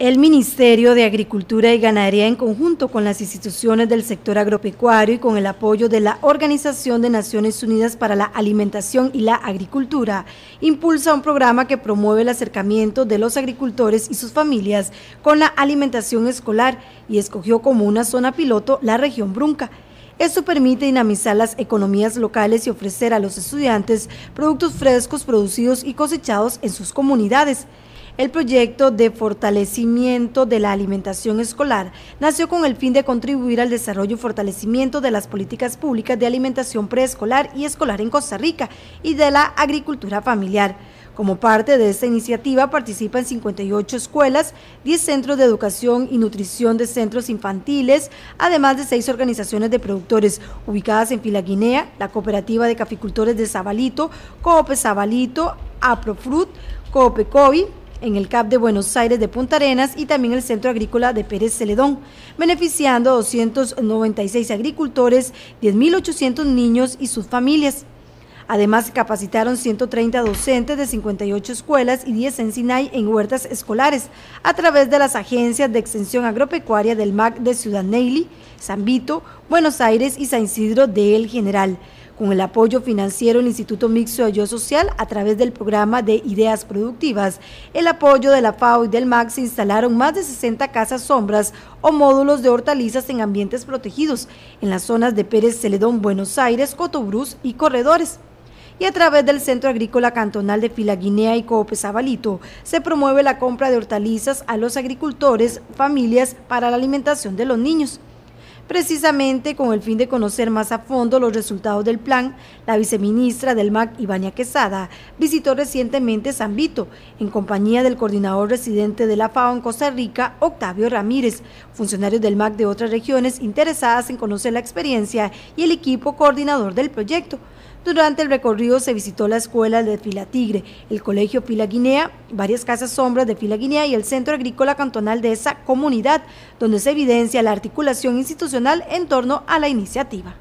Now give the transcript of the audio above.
El Ministerio de Agricultura y Ganadería, en conjunto con las instituciones del sector agropecuario y con el apoyo de la Organización de Naciones Unidas para la Alimentación y la Agricultura, impulsa un programa que promueve el acercamiento de los agricultores y sus familias con la alimentación escolar y escogió como una zona piloto la región Brunca. Esto permite dinamizar las economías locales y ofrecer a los estudiantes productos frescos producidos y cosechados en sus comunidades. El proyecto de fortalecimiento de la alimentación escolar nació con el fin de contribuir al desarrollo y fortalecimiento de las políticas públicas de alimentación preescolar y escolar en Costa Rica y de la agricultura familiar. Como parte de esta iniciativa participan 58 escuelas, 10 centros de educación y nutrición de centros infantiles, además de 6 organizaciones de productores ubicadas en Filaguinea, la Cooperativa de Caficultores de Zabalito, Coope Zabalito, Aprofrut, Coope en el CAP de Buenos Aires de Punta Arenas y también el Centro Agrícola de Pérez Celedón, beneficiando a 296 agricultores, 10.800 niños y sus familias. Además, capacitaron 130 docentes de 58 escuelas y 10 en Sinai en huertas escolares a través de las agencias de extensión agropecuaria del MAC de Ciudad Neili, San Vito, Buenos Aires y San Isidro de El General con el apoyo financiero del Instituto Mixto de Ayuda Social a través del programa de Ideas Productivas. El apoyo de la FAO y del MAC se instalaron más de 60 casas sombras o módulos de hortalizas en ambientes protegidos en las zonas de Pérez Celedón, Buenos Aires, Cotobruz y Corredores y a través del Centro Agrícola Cantonal de Filaguinea y Coope Sabalito se promueve la compra de hortalizas a los agricultores, familias para la alimentación de los niños. Precisamente con el fin de conocer más a fondo los resultados del plan, la viceministra del MAC, Ibaña Quesada, visitó recientemente San Vito, en compañía del coordinador residente de la FAO en Costa Rica, Octavio Ramírez, funcionarios del MAC de otras regiones interesadas en conocer la experiencia y el equipo coordinador del proyecto. Durante el recorrido se visitó la escuela de Filatigre, Tigre, el colegio Fila Guinea, varias casas sombras de Fila Guinea y el centro agrícola cantonal de esa comunidad, donde se evidencia la articulación institucional en torno a la iniciativa.